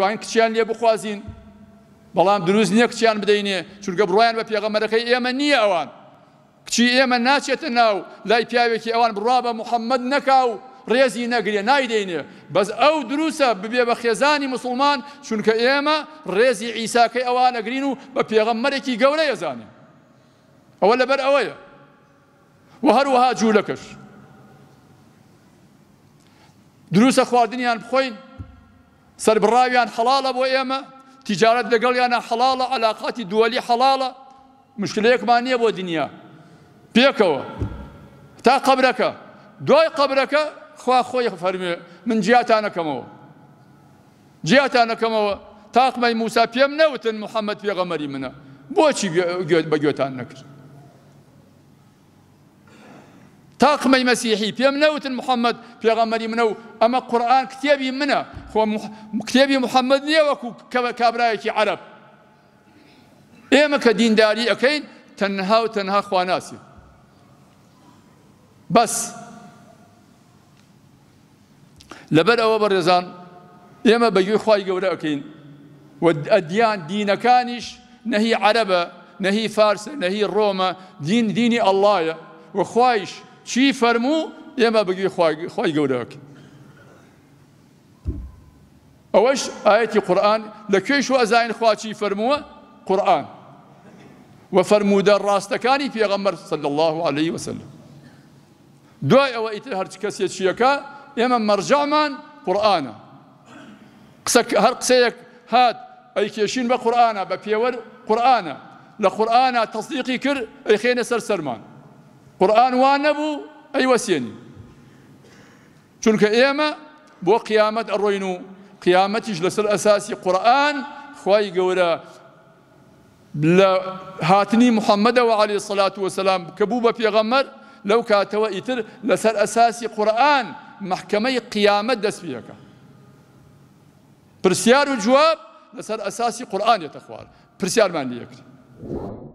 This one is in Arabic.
دەتوانین کچیان لێ بخوازین بەڵام دروست نییە کچیان بدەینێ چونکە بڕایان بە پێغەمەرەکەی ئێمە نییە ئەوان کچی ئێمە ناچێتە ناو لای پیاوێکی ئەوان بڕا بە محەممەد نەکاو ڕێزی نەگرێ نایدەینێ بەس ئەو دروسە ببێ بە خێزانی مسلمان چونکە ئێمە ڕێزی ئیساکەی ئەوان نەگرین و بە پێغەممەرێکی گەورە ێزانێ ئەوە لەبەر ئەوەیە و هەروەها جوولەکەش دروسە خواردنیان بخۆین سربراویان حەڵالە بۆ ئێمە تیجارەت لەگەڵیانە علاقات علااقاتی دووەلی حەڵالە مشکلەیەکمان نییە بۆ دنیا پێکەوە تا قبرەکە دوای قبرەکە خوا خوي فەرمێ من جیاتانەکەمەوە جیاتانەکەمەوە تاقمەی موسا پێم نەوتن محمد پێغەمەری منە بوشي بەگوێتان نەکرد تاقمي مسيحي في نوت محمد بيغمري منو اما قرآن كتابي منا هو كتابي محمد نيا وكو كابرايكي عرب إما كدين داري اكين تنها وتنها خواناسي بس لبدأ او برزان ايما بيجي خواي قورا اكين والديان دين كانش نهي عربه نهي فارس نهي روما دين ديني الله وخوايش چی فرمو یه ما بگی خی گەورەکە ئەوەش ئاەتی قورآن لە کوێش و ئەزین خواچی فەرمووە قورآن وە فەرمودە ڕاستەکانی پێغەمەر سەد الله عليه وسلم دوای ئەوە ئیتر هەرچ کەسێ چیەکە ئێمە مەرجامان قورآانە قسە هەر قسەیەک هات ئەی کێشین بە قورآانە بە پێوەەر قورآانە لە قورآانە تەصدیقی کرد ئەی خێنە سەر سەرمان قرآن وانبو أي وسيني شنك إيما بو قيامة الرينو قيامة جلس الأساسي قرآن خواي قولا بلا هاتني محمد وعلي الصلاة والسلام كبوبة في غمر لو كاتوا إتر لسر أساسي قرآن محكمة قيامة دس فيك برسيار الجواب لسر أساسي قرآن يتخوار برسيار من يكتب